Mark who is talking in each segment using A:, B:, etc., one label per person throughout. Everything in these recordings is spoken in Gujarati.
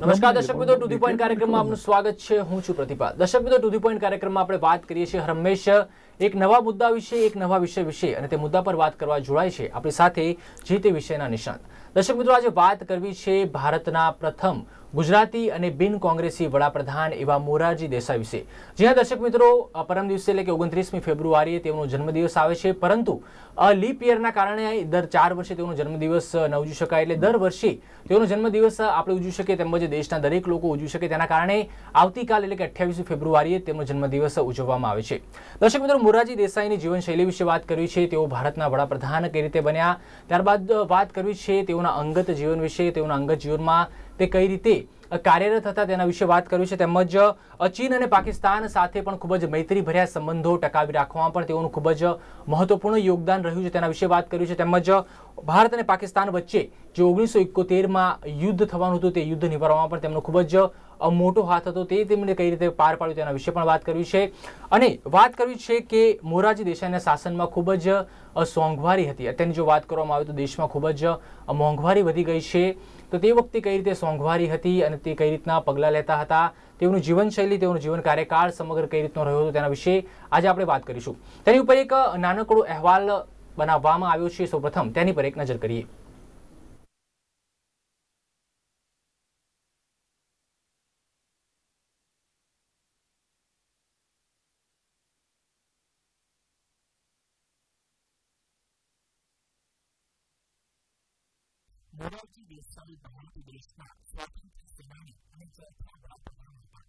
A: નમસ્કાર દર્શક મિત્રો
B: ટુ ધી પોઈન્ટ કાર્યક્રમમાં આપનું સ્વાગત છે હું છું પ્રતિભા દર્શક મિત્રો ટુ ધી પોઈન્ટ કાર્યક્રમમાં આપણે વાત કરીએ છીએ હંમેશ એક નવા મુદ્દા વિશે એક નવા વિષય વિશે અને તે મુદ્દા પર વાત કરવા જોડાય છે આપણી સાથે જે તે વિષયના નિષ્ણાંત દર્શક મિત્રો આજે વાત કરવી છે ભારતના પ્રથમ ગુજરાતી અને બિન કોંગ્રેસી વડાપ્રધાન એવા મોરારજી દેસાઈ વિશે જ્યાં દર્શક મિત્રો પરમ દિવસે એટલે કે ઓગણત્રીસમી ફેબ્રુઆરીએ તેમનો જન્મદિવસ આવે છે પરંતુ લીપ યરના કારણે દર ચાર વર્ષે તેઓનો જન્મદિવસ ન ઉજવી શકાય એટલે દર વર્ષે તેઓનો જન્મદિવસ આપણે ઉજવી શકીએ તેમજ દેશના દરેક લોકો ઉજવી શકે તેના કારણે આવતીકાલ એટલે કે અઠ્યાવીસ ફેબ્રુઆરીએ તેમનો જન્મદિવસ ઉજવવામાં આવે છે દર્શક મિત્રો મોરારજી દેસાઈની જીવનશૈલી વિશે વાત કરવી છે તેઓ ભારતના વડાપ્રધાન કઈ રીતે બન્યા ત્યારબાદ વાત કરવી છે તેઓના અંગત જીવન વિશે તેઓના અંગત જીવનમાં તે કઈ રીતે કાર્યરત હતા તેના વિશે વાત કર્યું છે તેમજ ચીન અને પાકિસ્તાન સાથે પણ ખૂબ જ મૈત્રીભર્યા સંબંધો ટકાવી રાખવામાં પણ તેઓનું ખૂબ જ મહત્વપૂર્ણ યોગદાન રહ્યું છે તેના વિશે વાત કર્યું છે તેમજ ભારત અને પાકિસ્તાન વચ્ચે જે ઓગણીસો એકોતેરમાં યુદ્ધ થવાનું હતું તે યુદ્ધ નિવારવામાં પણ તેમનો ખૂબ જ મોટો હાથ હતો તે તેમણે કઈ રીતે પાર પાડ્યું તેના વિશે પણ વાત કરવી છે અને વાત કરવી છે કે મોરારજી દેસાઈના શાસનમાં ખૂબ જ સોંઘવારી હતી અત્યારની જો વાત કરવામાં આવે તો દેશમાં ખૂબ જ મોંઘવારી વધી ગઈ છે તો તે વખતે કઈ રીતે સોંઘવારી હતી અને તે કઈ રીતના પગલાં લેતા હતા તેઓનું જીવનશૈલી તેઓનો જીવન કાર્યકાળ સમગ્ર કઈ રીતનો રહ્યો હતો તેના વિશે આજે આપણે વાત કરીશું તેની ઉપર એક નાનકડો અહેવાલ બનાવવામાં આવ્યો છે સૌપ્રથમ તેની પર એક નજર કરીએ
C: Adulti dei soli parenti dei Shma, suoi testimoni, mentre il povero parlava.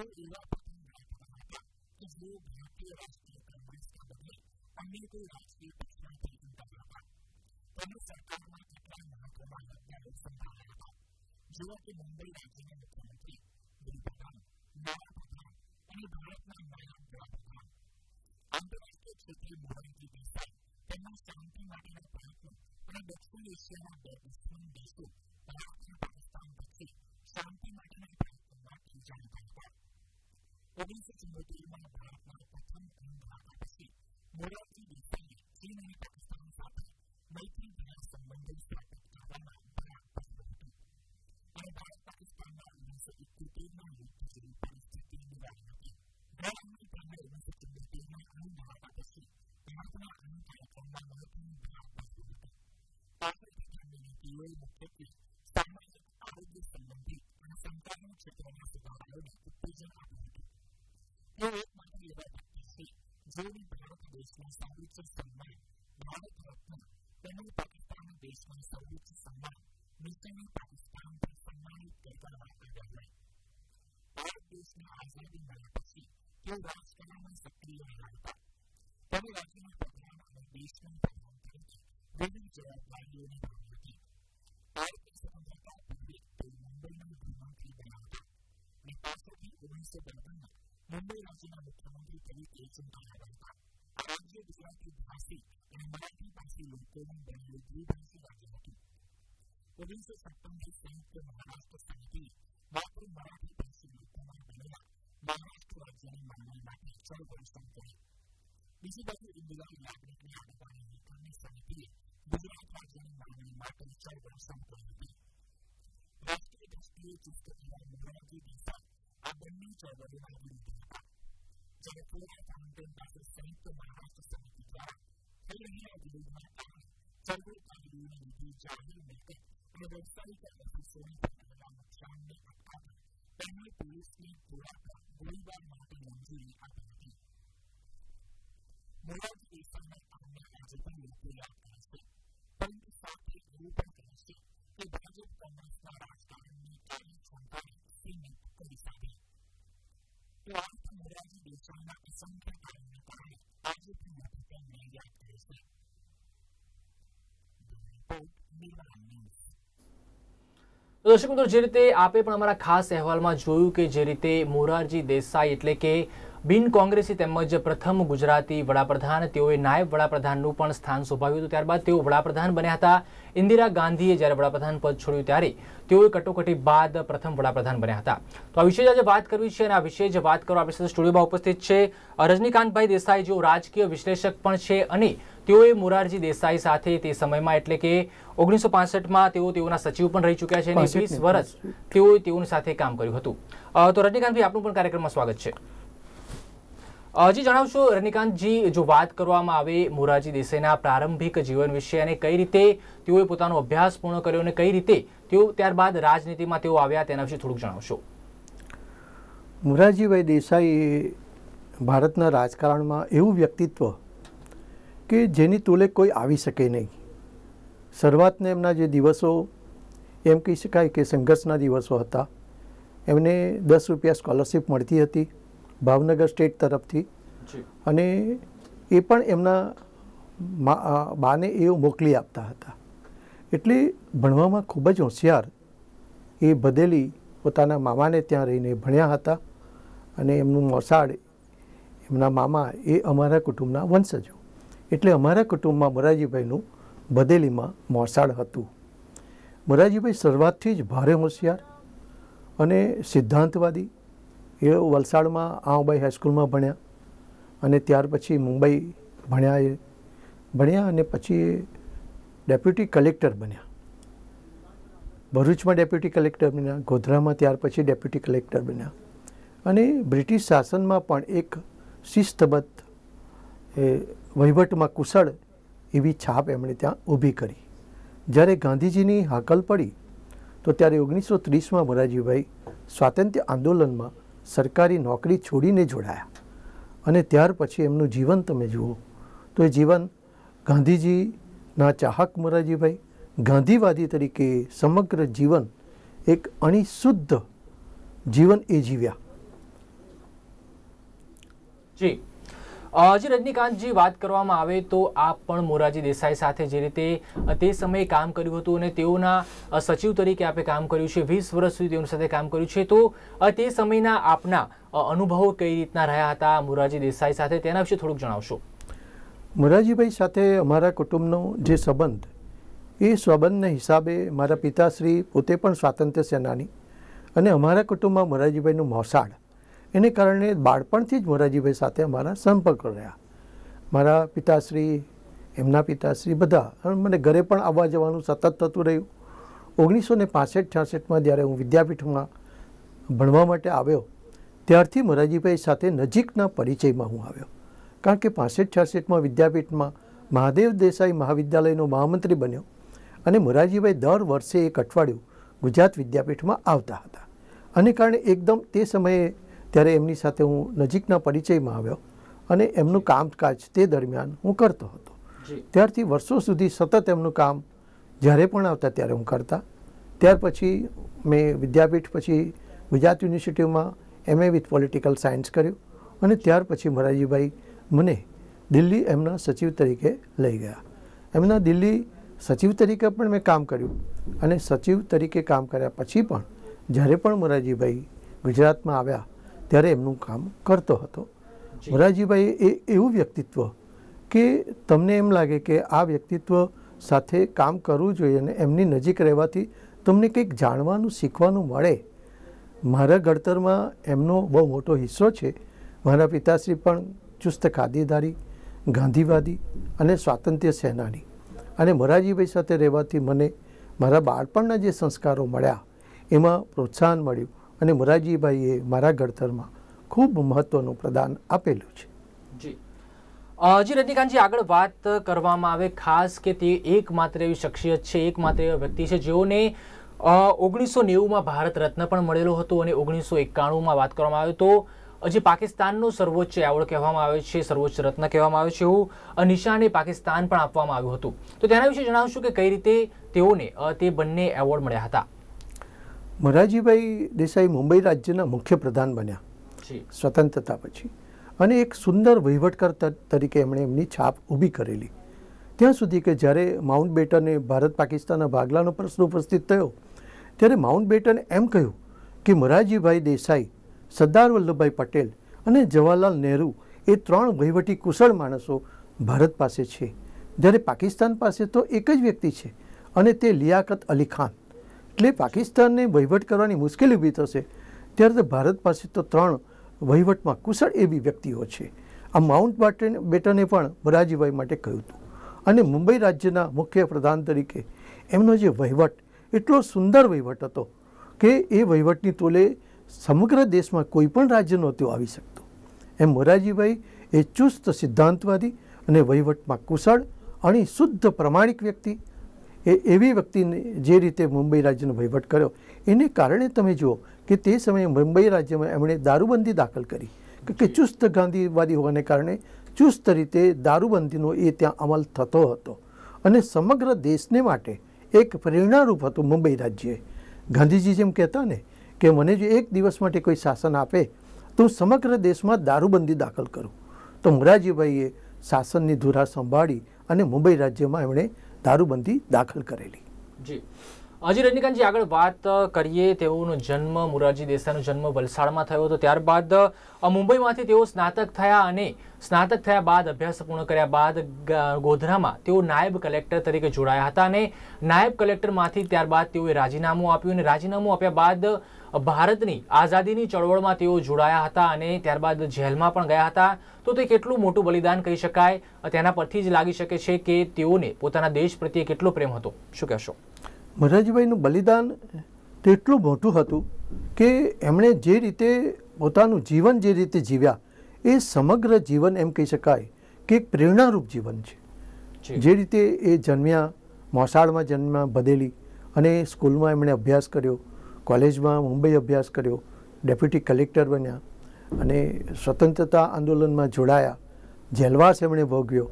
C: E et nous parlare, e io mi appena scritto in questo modo, a me dei ragazzi e pazienti in parlava. Quando sono tornati a casa, non trovavo bene il parlava. Giuro che non dei ragazzi non conti, del de no al padrón, e il governo il momento di pensare, per non stare in prima di pada sini berusun besu, berarti berusun besu, sampai mereka dapat membuat hijau tempat. Polisi cuma terima berapa pertemuan berapa besi, mulai દેશના સર્વોચ્ચ સન્માન ભારત રત્ન તેમજ પાકિસ્તાન દેશના સર્વોચ્ચ સન્માન મિશને પાકિસ્તાન પર સન્માનિત કરવામાં આવ્યા હતા ભારત દેશને આઝાદી મળ્યા પછી તેઓ રાજકારણમાં સક્રિય રહ્યા હતા તેઓ રાજ્યના પ્રધાન અને દેશના પ્રધાન તરીકે વિવિધ જવાબદારીઓ નિભાવી હતી ભારતની સ્વતંત્રતા પૂર્વે તેઓ મુંબઈના ગૃહમંત્રી બન્યા હતા અને પાછળથી ઓગણીસો પંદરમાં મુંબઈ રાજ્યના મુખ્યમંત્રી તરીકે ચૂંટાયા હતા dia diserahkan di pasir yang berarti pasir lumpur dan lebih dan sudah jatuh. Provinsi Satang di Sengkong Maras Kesanti, Bapur Barati dan Sudir Kumar Bandar, Maras Kerajaan Mandar Mati Cal dan Sengkong. Di sini baru dimulai ilah berikutnya ada pada di Kamis Sengkong, Bapur Kerajaan Mandar Mati Cal dan Sengkong Mati. Rasti dan Sengkong juga ilah berikutnya di Sengkong, Abang Mati Cal dan Mandar Mati Cal それプレイ関連が接戦とならせてみてから、プレイヤーで言われたら、それを借りるのにビーチャーに入れて、このウェブサイトの接戦とならのチャンネルがある。ペンネプリスにプラカ、ゴリバーマーティのジュリーアプリ。村木さんの案内が自分のプレイヤーからして、ポイントサーティーグループからして、で、大丈夫かななら、下に見て、そのために、心にっくりされ。では、öğrenci bir sonra son kadarına dair acil tırnaklıklarına yaptırışı.
B: Bob Milan News દર્શક મિત્રો જે રીતે આપે પણ અમારા ખાસ અહેવાલમાં જોયું કે જે રીતે મોરારજી દેસાઈ એટલે કે બિન કોંગ્રેસી તેમજ પ્રથમ ગુજરાતી વડાપ્રધાન તેઓએ નાયબ વડાપ્રધાનનું પણ સ્થાન સોંપાવ્યું હતું ત્યારબાદ તેઓ વડાપ્રધાન બન્યા હતા ઇન્દિરા ગાંધીએ જ્યારે વડાપ્રધાન પદ છોડ્યું ત્યારે તેઓએ કટોકટી બાદ પ્રથમ વડાપ્રધાન બન્યા હતા તો આ વિશે આજે વાત કરવી છે અને આ વિશે જ વાત કરવા આપણી સાથે સ્ટુડિયોમાં ઉપસ્થિત છે રજનીકાંતભાઈ દેસાઈ જેઓ રાજકીય વિશ્લેષક પણ છે અને તેઓએ મોરારજી દેસાઈ સાથે તે સમયમાં એટલે કે ઓગણીસો પાસઠમાં તેઓ તેઓના સચિવ પણ રહી ચુક્યા છે અને વીસ વર્ષ તેઓએ તેઓની સાથે કામ કર્યું હતું તો રજનીકાંતભાઈ આપનું પણ કાર્યક્રમમાં સ્વાગત છે જી જણાવશો રનિકાંતજી જો વાત કરવામાં આવે મોરારજી દેસાઈના પ્રારંભિક જીવન વિશે અને કઈ રીતે તેઓએ પોતાનો અભ્યાસ પૂર્ણ કર્યો અને કઈ રીતે તેઓ ત્યારબાદ રાજનીતિમાં તેઓ આવ્યા તેના વિશે થોડુંક જણાવશો
A: મોરારજીભાઈ દેસાઈ ભારતના રાજકારણમાં એવું વ્યક્તિત્વ કે જેની તુલે કોઈ આવી શકે નહીં શરૂઆતને એમના જે દિવસો એમ કહી શકાય કે સંઘર્ષના દિવસો હતા એમને દસ રૂપિયા સ્કોલરશીપ મળતી હતી ભાવનગર સ્ટેટ તરફથી અને એ પણ એમના બાને એ મોકલી આપતા હતા એટલે ભણવામાં ખૂબ જ હોશિયાર એ ભદેલી પોતાના મામાને ત્યાં રહીને ભણ્યા હતા અને એમનું મોસાડ એમના મામા એ અમારા કુટુંબના વંશજો એટલે અમારા કુટુંબમાં મોરાજીભાઈનું ભદેલીમાં મોસાળ હતું મોરાજીભાઈ શરૂઆતથી જ ભારે હોશિયાર અને સિદ્ધાંતવાદી એ વલસાડમાં આંબાઈ હાઈસ્કૂલમાં ભણ્યા અને ત્યાર પછી મુંબઈ ભણ્યા એ ભણ્યા અને પછી ડેપ્યુટી કલેક્ટર બન્યા ભરૂચમાં ડેપ્યુટી કલેક્ટર બન્યા ગોધરામાં ત્યાર પછી ડેપ્યુટી કલેક્ટર બન્યા અને બ્રિટિશ શાસનમાં પણ એક શિસ્તબદ્ધ એ વહીવટમાં કુશળ એવી છાપ એમણે ત્યાં ઊભી કરી જ્યારે ગાંધીજીની હાકલ પડી તો ત્યારે ઓગણીસો ત્રીસમાં મોરારજીભાઈ સ્વાતંત્ર્ય આંદોલનમાં સરકારી નોકરી છોડીને જોડાયા અને ત્યાર પછી એમનું જીવન તમે જુઓ તો એ જીવન ગાંધીજીના ચાહક મોરારજીભાઈ ગાંધીવાદી તરીકે સમગ્ર જીવન એક અણીશુદ્ધ જીવન એ જીવ્યા
B: જી જે રજનીકાંતજી વાત કરવામાં આવે તો આપ પણ મોરારજી દેસાઈ સાથે જે રીતે તે સમયે કામ કર્યું હતું અને તેઓના સચિવ તરીકે આપે કામ કર્યું છે વીસ વર્ષ સુધી તેઓની સાથે કામ કર્યું છે તો તે સમયના આપના અનુભવો કઈ રીતના રહ્યા હતા મોરારજી દેસાઈ સાથે તેના વિશે થોડુંક જણાવશો
A: મોરારજીભાઈ સાથે અમારા કુટુંબનો જે સંબંધ એ સંબંધના હિસાબે મારા પિતાશ્રી પોતે પણ સ્વાતંત્ર્ય સેનાની અને અમારા કુટુંબમાં મોરારજીભાઈનું મોસાળ એને કારણે બાળપણથી જ મોરારજીભાઈ સાથે અમારા સંપર્ક રહ્યા મારા પિતાશ્રી એમના પિતાશ્રી બધા મને ઘરે પણ આવવા જવાનું સતત થતું રહ્યું ઓગણીસો ને પાસઠ છાસઠમાં જ્યારે હું વિદ્યાપીઠમાં ભણવા માટે આવ્યો ત્યારથી મોરારજીભાઈ સાથે નજીકના પરિચયમાં હું આવ્યો કારણ કે પાસઠ છાસઠમાં વિદ્યાપીઠમાં મહાદેવ દેસાઈ મહાવિદ્યાલયનો મહામંત્રી બન્યો અને મોરારજીભાઈ દર વર્ષે એક અઠવાડિયું ગુજરાત વિદ્યાપીઠમાં આવતા હતા અને કારણે એકદમ તે સમયે ત્યારે એમની સાથે હું નજીકના પરિચયમાં આવ્યો અને એમનું કામકાજ તે દરમિયાન હું કરતો હતો ત્યારથી વર્ષો સુધી સતત એમનું કામ જ્યારે પણ આવતા ત્યારે હું કરતા ત્યાર પછી મેં વિદ્યાપીઠ પછી ગુજરાત યુનિવર્સિટીમાં એમએ વિથ પોલિટિકલ સાયન્સ કર્યું અને ત્યાર પછી મોરારજીભાઈ મને દિલ્હી એમના સચિવ તરીકે લઈ ગયા એમના દિલ્હી સચિવ તરીકે પણ મેં કામ કર્યું અને સચિવ તરીકે કામ કર્યા પછી પણ જ્યારે પણ મોરારજીભાઈ ગુજરાતમાં આવ્યા ત્યારે એમનું કામ કરતો હતો મોરારજીભાઈ એ એવું વ્યક્તિત્વ કે તમને એમ લાગે કે આ વ્યક્તિત્વ સાથે કામ કરવું જોઈએ અને એમની નજીક રહેવાથી તમને કંઈક જાણવાનું શીખવાનું મળે મારા ઘડતરમાં એમનો બહુ મોટો હિસ્સો છે મારા પિતાશ્રી પણ ચુસ્ત ખાદીધારી ગાંધીવાદી અને સ્વાતંત્ર્ય સેનાની અને મોરારજીભાઈ સાથે રહેવાથી મને મારા બાળપણના જે સંસ્કારો મળ્યા એમાં પ્રોત્સાહન મળ્યું અને મોરારજીભાઈએ મારા ઘડતરમાં ખૂબ મહત્વનું પ્રદાન આપેલું છે
B: જી જી રજનીકાંતજી આગળ વાત કરવામાં આવે ખાસ કે તે એકમાત્ર એવી શખ્સિયત છે એકમાત્ર એવા વ્યક્તિ છે જેઓને ઓગણીસો નેવુંમાં ભારત રત્ન પણ મળેલો હતો અને ઓગણીસો એકાણુંમાં વાત કરવામાં આવે તો હજી પાકિસ્તાનનો સર્વોચ્ચ એવોર્ડ કહેવામાં આવે છે સર્વોચ્ચ રત્ન કહેવામાં આવે છે એવું નિશાને પાકિસ્તાન પણ આપવામાં આવ્યું હતું તો તેના વિશે જણાવશું કે કઈ રીતે તેઓને તે બંને એવોર્ડ મળ્યા હતા
A: મોરારજીભાઈ દેસાઈ મુંબઈ રાજ્યના મુખ્ય પ્રધાન બન્યા સ્વતંત્રતા પછી અને એક સુંદર વહીવટકર તરીકે એમણે એમની છાપ ઊભી કરેલી ત્યાં સુધી કે જ્યારે માઉન્ટ બેટને ભારત પાકિસ્તાનના ભાગલાનો પ્રશ્ન ઉપસ્થિત થયો ત્યારે માઉન્ટ બેટને એમ કહ્યું કે મોરારજીભાઈ દેસાઈ સરદાર વલ્લભભાઈ પટેલ અને જવાહરલાલ નહેરુ એ ત્રણ વહીવટી કુશળ માણસો ભારત પાસે છે જ્યારે પાકિસ્તાન પાસે તો એક જ વ્યક્તિ છે અને તે લિયાકત અલી ખાન એટલે પાકિસ્તાનને વહીવટ કરવાની મુશ્કેલી ઊભી થશે ત્યારે તો ભારત પાસે તો ત્રણ વહીવટમાં કુશળ એવી વ્યક્તિઓ છે આ માઉન્ટ બાટન બેટને પણ વરાજીભાઈ માટે કહ્યું હતું અને મુંબઈ રાજ્યના મુખ્ય પ્રધાન તરીકે એમનો જે વહીવટ એટલો સુંદર વહીવટ હતો કે એ વહીવટની તોલે સમગ્ર દેશમાં કોઈ પણ રાજ્ય નહોતું આવી શકતો એમ મોરારજીભાઈ એ ચુસ્ત સિદ્ધાંતવાદી અને વહીવટમાં કુશળ અને શુદ્ધ પ્રમાણિક વ્યક્તિ એ એવી વ્યક્તિને જે રીતે મુંબઈ રાજ્યનો વહીવટ કર્યો એને કારણે તમે જુઓ કે તે સમયે મુંબઈ રાજ્યમાં એમણે દારૂબંધી દાખલ કરી કે ચુસ્ત ગાંધીવાદી હોવાને કારણે ચુસ્ત રીતે દારૂબંધીનો એ ત્યાં અમલ થતો હતો અને સમગ્ર દેશને માટે એક પ્રેરણારૂપ હતું મુંબઈ રાજ્ય ગાંધીજી જેમ કહેતા ને કે મને જો એક દિવસ માટે કોઈ શાસન આપે તો હું સમગ્ર દેશમાં દારૂબંધી દાખલ કરું તો મોરારજીભાઈએ શાસનની ધુરા સંભાળી અને મુંબઈ રાજ્યમાં એમણે દારૂબંધી દાખલ કરેલી
B: જી હજી રજનીકાંતજી આગળ વાત કરીએ તેઓનો જન્મ મોરારજી દેસાઈનો જન્મ વલસાડમાં થયો હતો ત્યારબાદ મુંબઈમાંથી તેઓ સ્નાતક થયા અને સ્નાતક થયા બાદ અભ્યાસ પૂર્ણ કર્યા બાદ ગોધરામાં તેઓ નાયબ કલેક્ટર તરીકે જોડાયા હતા અને નાયબ કલેક્ટરમાંથી ત્યારબાદ તેઓએ રાજીનામું આપ્યું અને રાજીનામું આપ્યા બાદ ભારતની આઝાદીની ચળવળમાં તેઓ જોડાયા હતા અને ત્યારબાદ જેલમાં પણ ગયા હતા તો તે કેટલું મોટું બલિદાન કહી શકાય તેના પરથી જ લાગી શકે છે કે તેઓને પોતાના દેશ પ્રત્યે કેટલો પ્રેમ હતો શું કહેશો
A: મહારાજભાઈનું બલિદાન તેટલું મોટું હતું કે એમણે જે રીતે પોતાનું જીવન જે રીતે જીવ્યા એ સમગ્ર જીવન એમ કહી શકાય કે એક પ્રેરણારૂપ જીવન છે જે રીતે એ જન્મ્યા મોસાળમાં જન્મ્યા બધેલી અને સ્કૂલમાં એમણે અભ્યાસ કર્યો કોલેજમાં મુંબઈ અભ્યાસ કર્યો ડેપ્યુટી કલેક્ટર બન્યા અને સ્વતંત્રતા આંદોલનમાં જોડાયા જેલવાસ એમણે ભોગ્યો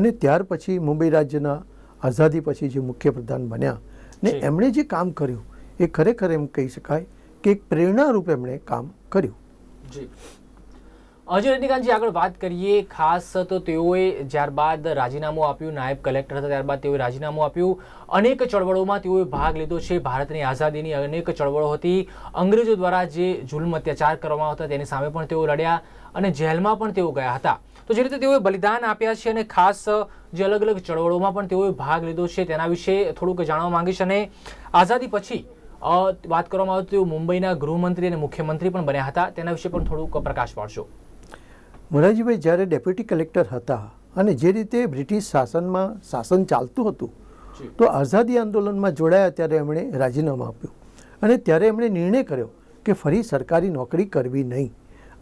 A: અને ત્યાર પછી મુંબઈ રાજ્યના આઝાદી પછી જે મુખ્યપ્રધાન બન્યા ને એમણે જે કામ કર્યું એ ખરેખર એમ કહી શકાય કે એક પ્રેરણારૂપ એમણે કામ કર્યું
B: જી હજુ રજનીકાંતજી આગળ વાત કરીએ ખાસ તો તેઓએ જ્યારબાદ રાજીનામું આપ્યું નાયબ કલેક્ટર હતા ત્યારબાદ તેઓએ રાજીનામું આપ્યું અનેક ચળવળોમાં તેઓએ ભાગ લીધો છે ભારતની આઝાદીની અનેક ચળવળો હતી અંગ્રેજો દ્વારા જે જુલ્મ અત્યાચાર કરવામાં આવતા તેની સામે પણ તેઓ લડ્યા અને જેલમાં પણ તેઓ ગયા હતા તો જે રીતે તેઓએ બલિદાન આપ્યા છે અને ખાસ જે અલગ અલગ ચળવળોમાં પણ તેઓએ ભાગ લીધો છે તેના વિશે થોડુંક જાણવા માંગીશ અને આઝાદી પછી વાત કરવામાં આવે તો તેઓ મુંબઈના ગૃહમંત્રી અને મુખ્યમંત્રી પણ બન્યા હતા તેના વિશે પણ થોડુંક પ્રકાશ પાડશો
A: મોરારજીભાઈ જ્યારે ડેપ્યુટી કલેક્ટર હતા અને જે રીતે બ્રિટિશ શાસનમાં શાસન ચાલતું હતું તો આઝાદી આંદોલનમાં જોડાયા ત્યારે એમણે રાજીનામું આપ્યું અને ત્યારે એમણે નિર્ણય કર્યો કે ફરી સરકારી નોકરી કરવી નહીં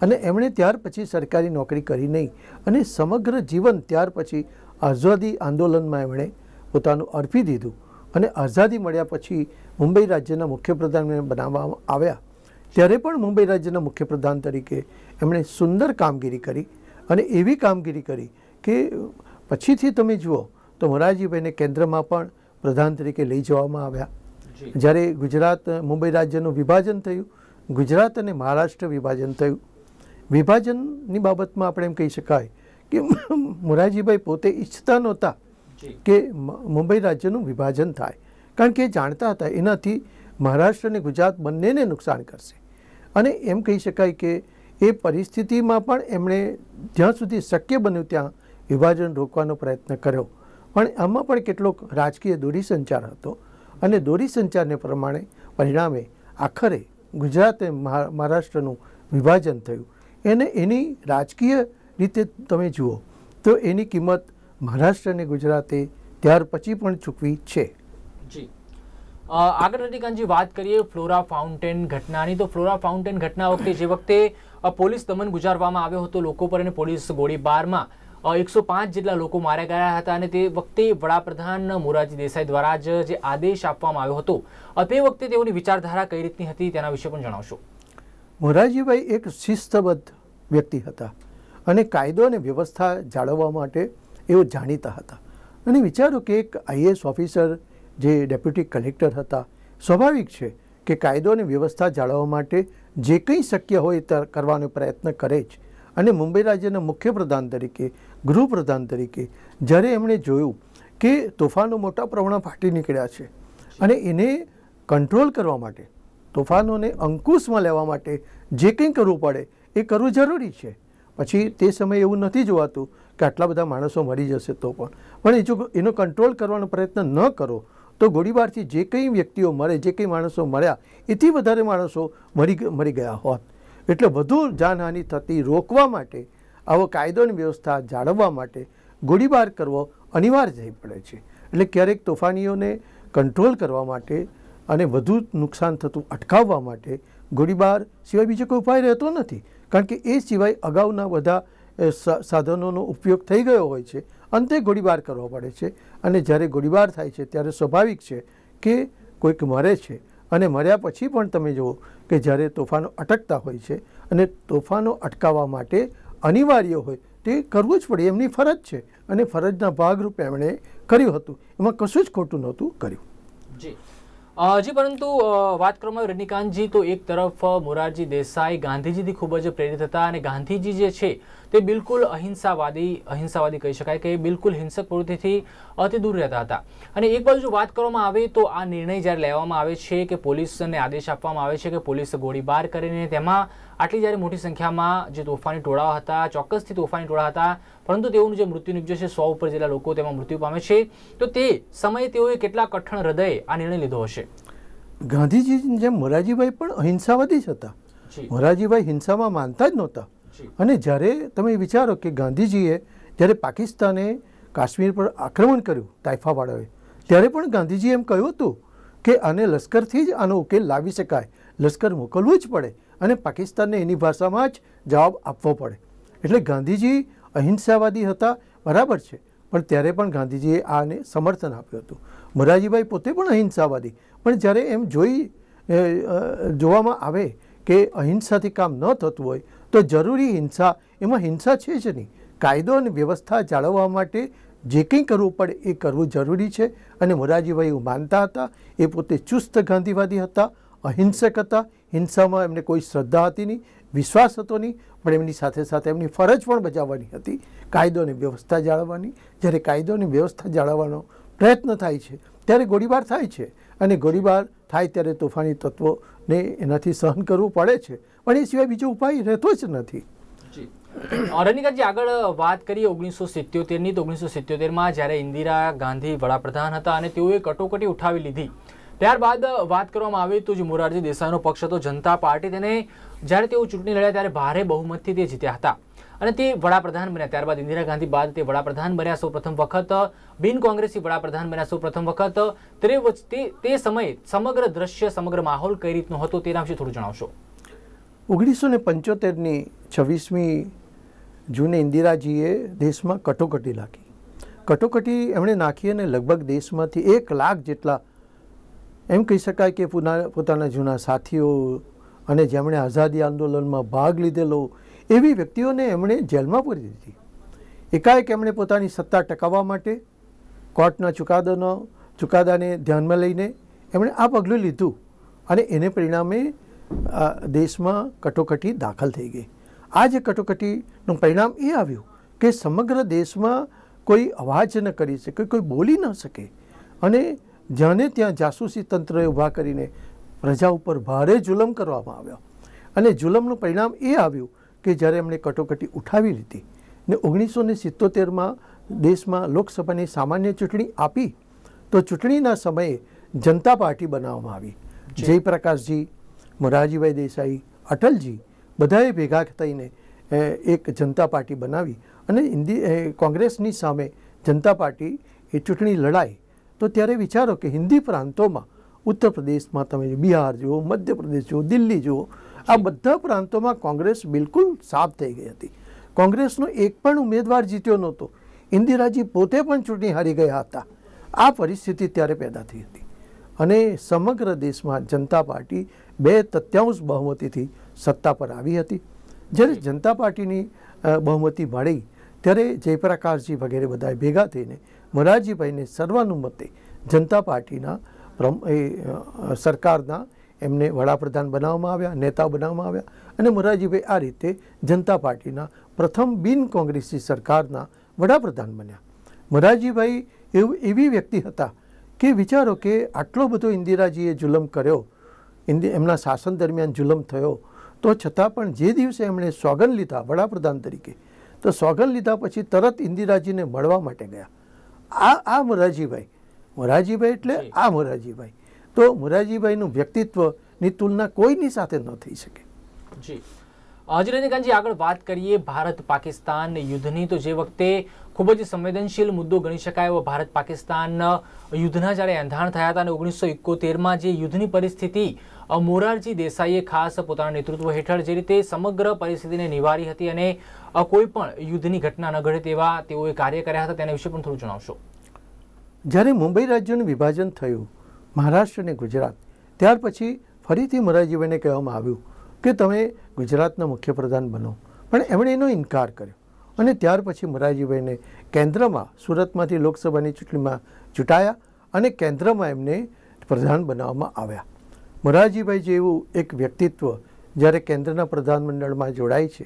A: અને એમણે ત્યાર પછી સરકારી નોકરી કરી નહીં અને સમગ્ર જીવન ત્યાર પછી આઝાદી આંદોલનમાં એમણે પોતાનું અર્પી દીધું અને આઝાદી મળ્યા પછી મુંબઈ રાજ્યના મુખ્યપ્રધાન બનાવવામાં આવ્યા ત્યારે પણ મુંબઈ રાજ્યના મુખ્ય પ્રધાન તરીકે એમણે સુંદર કામગીરી કરી અને એવી કામગીરી કરી કે પછીથી તમે જુઓ તો મોરારજીભાઈને કેન્દ્રમાં પણ પ્રધાન તરીકે લઈ જવામાં આવ્યા જ્યારે ગુજરાત મુંબઈ રાજ્યનું વિભાજન થયું ગુજરાત અને મહારાષ્ટ્ર વિભાજન થયું વિભાજનની બાબતમાં આપણે એમ કહી શકાય કે મોરારજીભાઈ પોતે ઈચ્છતા નહોતા કે મુંબઈ રાજ્યનું વિભાજન થાય કારણ કે જાણતા હતા એનાથી મહારાષ્ટ્ર અને ગુજરાત બંનેને નુકસાન કરશે અને એમ કહી શકાય કે એ પરિસ્થિતિમાં પણ એમણે જ્યાં સુધી શક્ય બન્યું ત્યાં વિભાજન રોકવાનો પ્રયત્ન કર્યો પણ આમાં પણ કેટલોક રાજકીય દોરી સંચાર હતો અને દોરી સંચારને પ્રમાણે પરિણામે આખરે ગુજરાતે મહારાષ્ટ્રનું વિભાજન થયું એને એની રાજકીય રીતે તમે જુઓ તો એની કિંમત મહારાષ્ટ્ર અને ગુજરાતે ત્યાર પછી પણ ચૂકવી છે
B: જી આગળ રજનીકાંતજી વાત કરીએ ફ્લોરા ફાઉન્ટેન ઘટનાની તો ફ્લોરા ફાઉન્ટેન ઘટના વખતે જે વખતે પોલીસ દમન ગુજારવામાં આવ્યો હતો લોકો પર અને પોલીસ ગોળીબારમાં એકસો પાંચ જેટલા લોકો માર્યા ગયા હતા અને તે વખતે વડાપ્રધાન મોરારજી દેસાઈ દ્વારા જ જે આદેશ આપવામાં આવ્યો હતો તે વખતે તેઓની વિચારધારા કઈ રીતની હતી તેના વિશે પણ જણાવશો
A: મોરારજીભાઈ એક શિસ્તબદ્ધ વ્યક્તિ હતા અને કાયદો અને વ્યવસ્થા જાળવવા માટે એઓ જાણીતા હતા અને વિચારો કે એક આઈએએસ ઓફિસર જે ડેપ્યુટી કલેક્ટર હતા સ્વાભાવિક છે કે કાયદો અને વ્યવસ્થા જાળવવા માટે જે કંઈ શક્ય હોય તે કરવાનો પ્રયત્ન કરે જ અને મુંબઈ રાજ્યના મુખ્યપ્રધાન તરીકે ગૃહપ્રધાન તરીકે જ્યારે એમણે જોયું કે તોફાનો મોટા પ્રમાણમાં ફાટી નીકળ્યા છે અને એને કંટ્રોલ કરવા માટે તોફાનોને અંકુશમાં લેવા માટે જે કંઈ કરવું પડે એ કરવું જરૂરી છે પછી તે સમયે એવું નથી જોવાતું કે આટલા બધા માણસો મરી જશે તો પણ પણ એ જો એનો કંટ્રોલ કરવાનો પ્રયત્ન ન કરો તો ગોળીબારથી જે કંઈ વ્યક્તિઓ મરે જે કંઈ માણસો મળ્યા એથી વધારે માણસો મરી મરી ગયા હોત એટલે વધુ જાનહાનિ થતી રોકવા માટે આવો કાયદોની વ્યવસ્થા જાળવવા માટે ગોળીબાર કરવો અનિવાર્ય થઈ પડે છે એટલે ક્યારેક તોફાનીઓને કંટ્રોલ કરવા માટે અને વધુ નુકસાન થતું અટકાવવા માટે ગોળીબાર સિવાય બીજો કોઈ ઉપાય રહેતો નથી કારણ કે એ સિવાય અગાઉના બધા સાધનોનો ઉપયોગ થઈ ગયો હોય છે અંતે ગોળીબાર કરવો પડે છે અને જ્યારે ગોળીબાર થાય છે ત્યારે સ્વાભાવિક છે કે કોઈક મરે છે અને મર્યા પછી પણ તમે જુઓ કે જ્યારે તોફાનો અટકતા હોય છે અને તોફાનો અટકાવવા માટે અનિવાર્ય હોય તે કરવું જ પડે એમની ફરજ છે અને ફરજના ભાગરૂપે એમણે કર્યું હતું એમાં કશું જ ખોટું નહોતું કર્યું
B: જી જી પરંતુ વાત કરવામાં આવી રજનીકાંતજી તો એક તરફ મોરારજી દેસાઈ ગાંધીજીથી ખૂબ જ પ્રેરિત હતા અને ગાંધીજી જે છે તે બિલકુલ અહિંસાવાદી અહિંસાવાદી કહી શકાય કે બિલકુલ હિંસક પ્રવૃત્તિથી અતિ દૂર રહેતા હતા અને એક બાજુ વાત કરવામાં આવે તો આ નિર્ણય જ્યારે લેવામાં આવે છે કે પોલીસને આદેશ આપવામાં આવે છે કે પોલીસ ગોળીબાર કરીને તેમાં આટલી જ્યારે મોટી સંખ્યામાં જે તોફાની ટોળાઓ હતા ચોક્કસથી તોફાની ટોળા હતા પરંતુ તેઓનું જે મૃત્યુ નિપજ્યું છે સો ઉપર જેટલા લોકો તેમાં મૃત્યુ પામે છે તો તે સમયે તેઓએ કેટલા કઠણ હૃદય આ નિર્ણય લીધો હશે
A: ગાંધીજી જેમ મોરારજીભાઈ પણ અહિંસાવાદી જ હતા મોરારજીભાઈ હિંસામાં માનતા જ નહોતા અને જ્યારે તમે વિચારો કે ગાંધીજીએ જ્યારે પાકિસ્તાને કાશ્મીર પર આક્રમણ કર્યું તાઇફાવાળાઓએ ત્યારે પણ ગાંધીજીએ એમ કહ્યું હતું કે આને લશ્કરથી જ આનો ઉકેલ લાવી શકાય લશ્કર મોકલવું જ પડે અને પાકિસ્તાનને એની ભાષામાં જ જવાબ આપવો પડે એટલે ગાંધીજી અહિંસાવાદી હતા બરાબર છે પણ ત્યારે પણ ગાંધીજીએ આને સમર્થન આપ્યું હતું મોરારજીભાઈ પોતે પણ અહિંસાવાદી પણ જ્યારે એમ જોઈ જોવામાં આવે કે અહિંસાથી કામ ન થતું હોય તો જરૂરી હિંસા એમાં હિંસા છે જ નહીં કાયદો અને વ્યવસ્થા જાળવવા માટે જે કંઈ કરવું પડે એ કરવું જરૂરી છે અને મોરારજીભાઈ એવું માનતા હતા એ પોતે ચુસ્ત ગાંધીવાદી હતા અહિંસક હતા હિંસામાં એમને કોઈ શ્રદ્ધા હતી નહીં વિશ્વાસ હતો નહીં પણ એમની સાથે સાથે એમની ફરજ પણ બજાવવાની હતી કાયદો અને વ્યવસ્થા જાળવવાની જ્યારે કાયદો અને વ્યવસ્થા જાળવવાનો પ્રયત્ન થાય છે ત્યારે ગોળીબાર થાય છે અને ગોળીબાર થાય ત્યારે તોફાની તત્વોને એનાથી સહન કરવું પડે છે પણ એ સિવાય બીજો ઉપાય રહેતો જ નથી
B: અરણિકાજી આગળ વાત કરીએ ઓગણીસો સિત્યોતેરની તો ઓગણીસો સિત્યોતેરમાં જ્યારે ઇન્દિરા ગાંધી વડાપ્રધાન હતા અને તેઓએ કટોકટી ઉઠાવી લીધી ત્યારબાદ વાત કરવામાં આવે તો જ મોરારજી દેસાઈનો પક્ષ હતો જનતા પાર્ટી તેને જ્યારે તેઓ ચૂંટણી લડ્યા ત્યારે ભારે બહુમતથી તે જીત્યા હતા અને તે વડાપ્રધાન બન્યા ત્યારબાદ ઇન્દિરા ગાંધી બાદ તે વડાપ્રધાન બન્યા સૌપ્રથમ વખત બિન કોંગ્રેસી વડાપ્રધાન બન્યા પ્રથમ વખત તે તે સમયે સમગ્ર દ્રશ્ય સમગ્ર માહોલ કઈ રીતનો હતો તેના વિશે થોડું જણાવશો
A: ઓગણીસો ને પંચોતેરની છવ્વીસમી જૂને ઇન્દિરાજીએ દેશમાં કટોકટી નાખી કટોકટી એમણે નાખી અને લગભગ દેશમાંથી એક લાખ જેટલા એમ કહી શકાય કે પોતાના જૂના સાથીઓ અને જેમણે આઝાદી આંદોલનમાં ભાગ લીધેલો એવી વ્યક્તિઓને એમણે જેલમાં પૂરી દીધી એકાએક એમણે પોતાની સત્તા ટકાવવા માટે કોર્ટના ચુકાદાનો ચુકાદાને ધ્યાનમાં લઈને એમણે આ પગલું લીધું અને એને પરિણામે દેશમાં કટોકટી દાખલ થઈ ગઈ આ જે કટોકટીનું પરિણામ એ આવ્યું કે સમગ્ર દેશમાં કોઈ અવાજ ન કરી શકે કોઈ બોલી ન શકે અને જ્યાંને ત્યાં જાસૂસી તંત્રએ ઊભા કરીને પ્રજા ઉપર ભારે જુલમ કરવામાં આવ્યો અને જુલમનું પરિણામ એ આવ્યું કે જ્યારે એમણે કટોકટી ઉઠાવી લીધી ને ઓગણીસો ને સિત્તોતેરમાં દેશમાં લોકસભાની સામાન્ય ચૂંટણી આપી તો ચૂંટણીના સમયે જનતા પાર્ટી બનાવવામાં આવી જયપ્રકાશજી મોરારજીભાઈ દેસાઈ અટલજી બધાએ ભેગા થઈને એક જનતા પાર્ટી બનાવી અને હિન્દી કોંગ્રેસની સામે જનતા પાર્ટી એ ચૂંટણી લડાઈ તો ત્યારે વિચારો કે હિન્દી પ્રાંતોમાં ઉત્તર પ્રદેશમાં તમે બિહાર જુઓ મધ્યપ્રદેશ જુઓ દિલ્હી જુઓ આ બધા પ્રાંતોમાં કોંગ્રેસ બિલકુલ સાફ થઈ ગઈ હતી કોંગ્રેસનો એક પણ ઉમેદવાર જીત્યો નહોતો ઇન્દિરાજી પોતે પણ ચૂંટણી હારી ગયા હતા આ પરિસ્થિતિ ત્યારે પેદા થઈ હતી અને સમગ્ર દેશમાં જનતા પાર્ટી બે તત્યાંશ બહુમતીથી સત્તા પર આવી હતી જ્યારે જનતા પાર્ટીની બહુમતી મળી ત્યારે જયપ્રકાશજી વગેરે બધાએ ભેગા થઈને મોરારજીભાઈને સર્વાનુમતે જનતા પાર્ટીના એ સરકારના એમને વડાપ્રધાન બનાવવામાં આવ્યા નેતા બનાવવામાં આવ્યા અને મોરારજીભાઈ આ રીતે જનતા પાર્ટીના પ્રથમ બિન કોંગ્રેસી સરકારના વડાપ્રધાન બન્યા મોરારજીભાઈ એવું એવી વ્યક્તિ હતા કે વિચારો કે આટલો બધો ઇન્દિરાજીએ જુલમ કર્યો એમના શાસન દરમિયાન જુલમ થયો તો છતાં પણ જે દિવસે એમણે સોગન લીધા વડાપ્રધાન તરીકે તો સોગન લીધા પછી તરત ઇન્દિરાજીને મળવા માટે ગયા આ આ મોરારજીભાઈ મોરારજીભાઈ એટલે આ મોરારજીભાઈ તો મોરારજીભાઈનું વ્યક્તિત્વની તુલના કોઈની સાથે ન થઈ શકે જી
B: હજરતકાંતજી આગળ વાત કરીએ ભારત પાકિસ્તાન યુદ્ધની તો જે વખતે ખૂબ જ સંવેદનશીલ મુદ્દો ગણી શકાય એવો ભારત પાકિસ્તાન યુદ્ધના જ્યારે એંધાણ થયા હતા અને ઓગણીસો એકોતેરમાં જે યુદ્ધની પરિસ્થિતિ મોરારજી દેસાઈએ ખાસ પોતાના નેતૃત્વ હેઠળ જે રીતે સમગ્ર પરિસ્થિતિને નિવારી હતી અને કોઈ પણ યુદ્ધની ઘટના ન ઘડે તેવા તેઓએ કાર્ય કર્યા હતા તેના વિશે પણ થોડું
A: જણાવશો જ્યારે મુંબઈ રાજ્યનું વિભાજન થયું મહારાષ્ટ્ર અને ગુજરાત ત્યાર પછી ફરીથી મોરારજીભાઈને કહેવામાં આવ્યું કે તમે ગુજરાતના મુખ્યપ્રધાન બનો પણ એમણે એનો ઇનકાર કર્યો અને ત્યાર પછી મોરારજીભાઈને કેન્દ્રમાં સુરતમાંથી લોકસભાની ચૂંટણીમાં ચૂંટાયા અને કેન્દ્રમાં એમને પ્રધાન બનાવવામાં આવ્યા મોરારજીભાઈ જેવું એક વ્યક્તિત્વ જ્યારે કેન્દ્રના પ્રધાનમંડળમાં જોડાય છે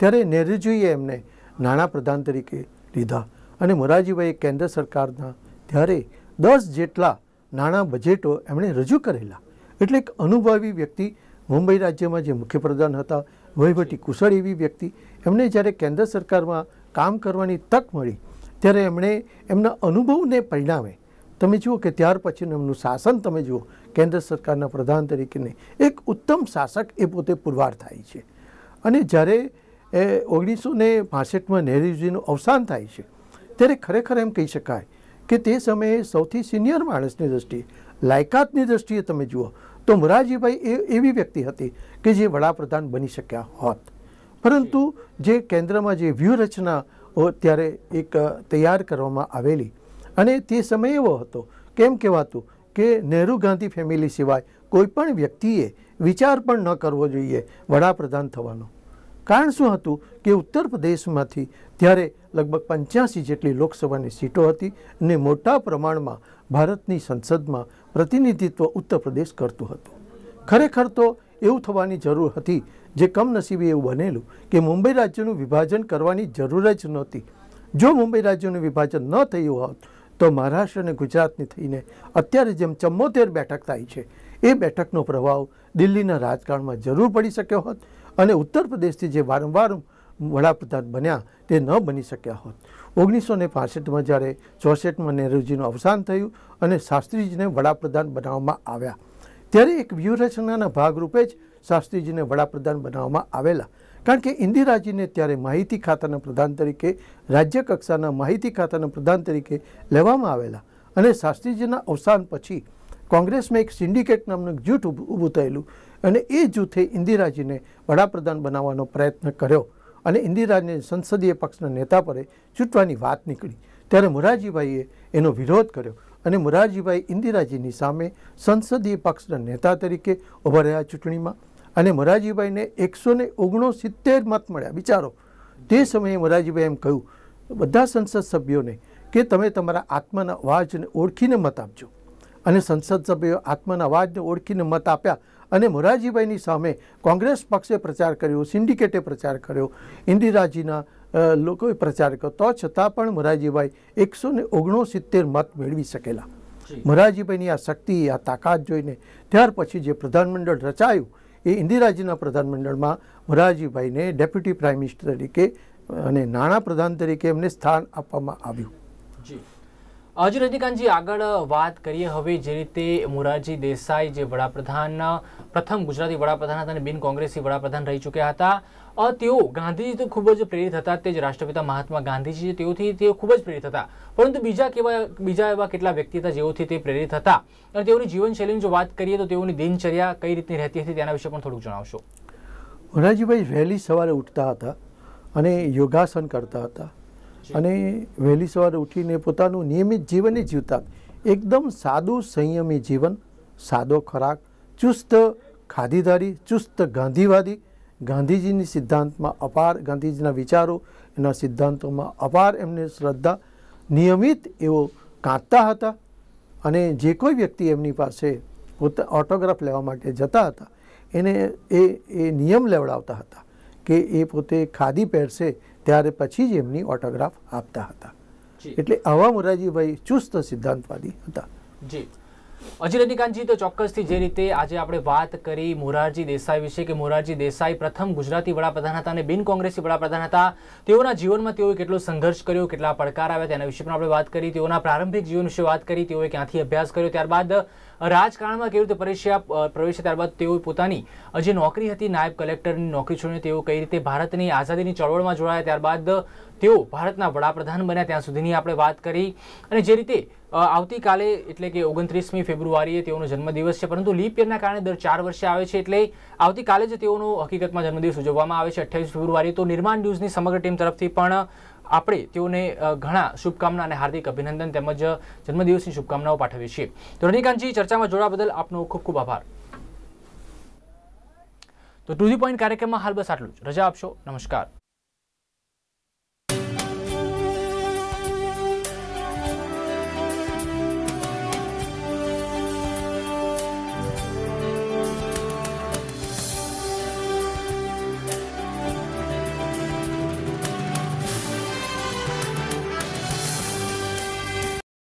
A: ત્યારે નેહરુજીએ એમને નાણાં પ્રધાન તરીકે લીધા અને મોરારજીભાઈએ કેન્દ્ર સરકારના ત્યારે દસ જેટલા નાણાં બજેટો એમણે રજૂ કરેલા એટલે એક અનુભવી વ્યક્તિ મુંબઈ રાજ્યમાં જે મુખ્યપ્રધાન હતા વહીવટી કુશળ એવી વ્યક્તિ એમને જ્યારે કેન્દ્ર સરકારમાં કામ કરવાની તક મળી ત્યારે એમણે એમના અનુભવને પરિણામે તમે જુઓ કે ત્યાર પછીનું એમનું શાસન તમે જુઓ કેન્દ્ર સરકારના પ્રધાન તરીકેને એક ઉત્તમ શાસક એ પોતે પુરવાર થાય છે અને જ્યારે એ ઓગણીસો ને પાસઠમાં નહેરુજીનું અવસાન થાય છે ત્યારે ખરેખર એમ કહી શકાય કે તે સમયે સૌથી સિનિયર માણસની દ્રષ્ટિએ લાયકાતની દ્રષ્ટિએ તમે જુઓ તો મોરારજીભાઈ એ એવી વ્યક્તિ હતી કે જે વડાપ્રધાન બની શક્યા હોત પરંતુ જે કેન્દ્રમાં જે વ્યૂહરચના ત્યારે એક તૈયાર કરવામાં આવેલી અને તે સમય એવો હતો કેમ કહેવાતું કે નહેરુ ગાંધી ફેમિલી સિવાય કોઈપણ વ્યક્તિએ વિચાર પણ ન કરવો જોઈએ વડાપ્રધાન થવાનો કારણ શું હતું કે ઉત્તર પ્રદેશમાંથી ત્યારે લગભગ પંચ્યાસી જેટલી લોકસભાની સીટો હતી અને મોટા પ્રમાણમાં ભારતની સંસદમાં પ્રતિનિધિત્વ ઉત્તર પ્રદેશ કરતું હતું ખરેખર તો એવું થવાની જરૂર હતી જે કમનસીબે એવું બનેલું કે મુંબઈ રાજ્યનું વિભાજન કરવાની જરૂર જ નહોતી જો મુંબઈ રાજ્યનું વિભાજન ન થયું હોત તો મહારાષ્ટ્ર અને ગુજરાતની થઈને અત્યારે જેમ ચમ્મોતેર બેઠક થાય છે એ બેઠકનો પ્રભાવ દિલ્હીના રાજકારણમાં જરૂર પડી શક્યો હોત અને ઉત્તર પ્રદેશથી જે વારંવાર વડાપ્રધાન બન્યા તે ન બની શક્યા હોત ઓગણીસો ને પાસઠમાં જ્યારે ચોસઠમાં નહેરુજીનું અવસાન થયું અને શાસ્ત્રીજીને વડાપ્રધાન બનાવવામાં આવ્યા ત્યારે એક વ્યૂહરચનાના ભાગરૂપે જ શાસ્ત્રીજીને વડાપ્રધાન બનાવવામાં આવેલા કારણ કે ઇન્દિરાજીને ત્યારે માહિતી ખાતાના પ્રધાન તરીકે રાજ્ય કક્ષાના માહિતી ખાતાના પ્રધાન તરીકે લેવામાં આવેલા અને શાસ્ત્રીજીના અવસાન પછી કોંગ્રેસમાં એક સિન્ડિકેટ નામનું જૂથ ઊભું થયેલું અને એ જૂથે ઇન્દિરાજીને વડાપ્રધાન બનાવવાનો પ્રયત્ન કર્યો અને ઇન્દિરાજીને સંસદીય પક્ષના નેતા પરે ચૂંટવાની વાત નીકળી ત્યારે મોરારજીભાઈએ એનો વિરોધ કર્યો અને મોરારજીભાઈ ઇન્દિરાજીની સામે સંસદીય પક્ષના નેતા તરીકે ઊભા રહ્યા ચૂંટણીમાં અને મોરારજીભાઈને એકસો ને ઓગણસિત્તેર મત મળ્યા વિચારો તે સમયે મોરારજીભાઈ એમ કહ્યું બધા સંસદ સભ્યોને કે તમે તમારા આત્માના અવાજને ઓળખીને મત આપજો અને સંસદ સભ્યો આત્માના અવાજને ઓળખીને મત આપ્યા અને મોરારજીભાઈની સામે કોંગ્રેસ પક્ષે પ્રચાર કર્યો સિન્ડિકેટે પ્રચાર કર્યો ઇન્દિરાજીના લોકોએ પ્રચાર કર્યો તો છતાં પણ મોરારજીભાઈ એકસો ને ઓગણસિત્તેર મત મેળવી શકેલા મોરારજીભાઈની આ શક્તિ આ તાકાત જોઈને ત્યાર પછી જે પ્રધાનમંડળ રચાયું એ ઇન્દિરાજીના પ્રધાનમંડળમાં મોરારજીભાઈને ડેપ્યુટી પ્રાઇમ મિનિસ્ટર તરીકે અને નાણાં પ્રધાન તરીકે એમને સ્થાન આપવામાં આવ્યું જી
B: આજ રજનીકાંતજી આગળ વાત કરીએ હવે જે રીતે મોરારજી દેસાઈ જે વડાપ્રધાન પ્રથમ ગુજરાતી વડાપ્રધાન હતા અને બિન કોંગ્રેસી વડાપ્રધાન રહી ચૂક્યા હતા તેઓ ગાંધીજી તો ખૂબ જ પ્રેરિત હતા તે જ રાષ્ટ્રપિતા મહાત્મા ગાંધીજી તેઓથી તેઓ ખૂબ જ પ્રેરિત હતા પરંતુ બીજા કેવા બીજા એવા કેટલા વ્યક્તિ હતા જેઓથી તે પ્રેરિત હતા અને તેઓની જીવનશૈલીની જો વાત કરીએ તો તેઓની દિનચર્યા કઈ રીતની રહેતી હતી તેના વિશે પણ થોડુંક જણાવશો
A: મોરારજીભાઈ વહેલી સવારે ઉઠતા હતા અને યોગાસન કરતા હતા અને વહેલી સવારે ઉઠીને પોતાનું નિયમિત જીવન જીવતા એકદમ સાદું સંયમી જીવન સાદો ખોરાક ચુસ્ત ખાધીધારી ચુસ્ત ગાંધીવાદી ગાંધીજીની સિદ્ધાંતમાં અપાર ગાંધીજીના વિચારો એના સિદ્ધાંતોમાં અપાર એમને શ્રદ્ધા નિયમિત એવો કાંતતા હતા અને જે કોઈ વ્યક્તિ એમની પાસે પોતા ઓટોગ્રાફ લેવા માટે જતા હતા એને એ એ નિયમ લેવડાવતા હતા કે એ પોતે ખાદી પહેરશે ત્યારે પછી જ એમની ઓટોગ્રાફ આપતા હતા એટલે આવા મોરારજીભાઈ ચુસ્ત સિદ્ધાંતવાદી હતા
B: જી અજય રજનીકાંતજી તો ચોક્કસથી જે રીતે આજે આપણે વાત કરી મોરારજી દેસાઈ વિશે કે મોરારજી દેસાઈ પ્રથમ ગુજરાતી વડાપ્રધાન હતા અને બિન કોંગ્રેસી વડાપ્રધાન હતા તેઓના જીવનમાં તેઓએ કેટલો સંઘર્ષ કર્યો કેટલા પડકાર આવ્યા તેના વિશે પણ આપણે વાત કરી તેઓના પ્રારંભિક જીવન વિશે વાત કરી તેઓએ ક્યાંથી અભ્યાસ કર્યો ત્યારબાદ રાજકારણમાં કેવી રીતે પરીક્ષા પ્રવેશ્યા ત્યારબાદ તેઓ પોતાની જે નોકરી હતી નાયબ કલેક્ટરની નોકરી છોડીને તેઓ કઈ રીતે ભારતની આઝાદીની ચળવળમાં જોડાયા ત્યારબાદ તેઓ ભારતના વડાપ્રધાન બન્યા ત્યાં સુધીની આપણે વાત કરી અને જે રીતે આવતીકાલે એટલે કે ઓગણત્રીસમી ફેબ્રુઆરીએ તેઓનો જન્મદિવસ છે પરંતુ લીપ યરના કારણે દર ચાર વર્ષે આવે છે એટલે આવતીકાલે જ તેઓનો હકીકતમાં જન્મદિવસ ઉજવવામાં આવે છે અઠ્યાવીસ ફેબ્રુઆરી તો નિર્માણ ન્યૂઝની સમગ્ર ટીમ તરફથી પણ આપણે તેઓને ઘણા શુભકામના અને હાર્દિક અભિનંદન તેમજ જન્મદિવસની શુભકામનાઓ પાઠવીએ છીએ તો રજનીકાંતજી ચર્ચામાં જોડાવા બદલ આપનો ખૂબ ખૂબ આભાર તો ટુ ધી પોઈન્ટ કાર્યક્રમમાં હાલ બસ આટલું જ રજા આપશો નમસ્કાર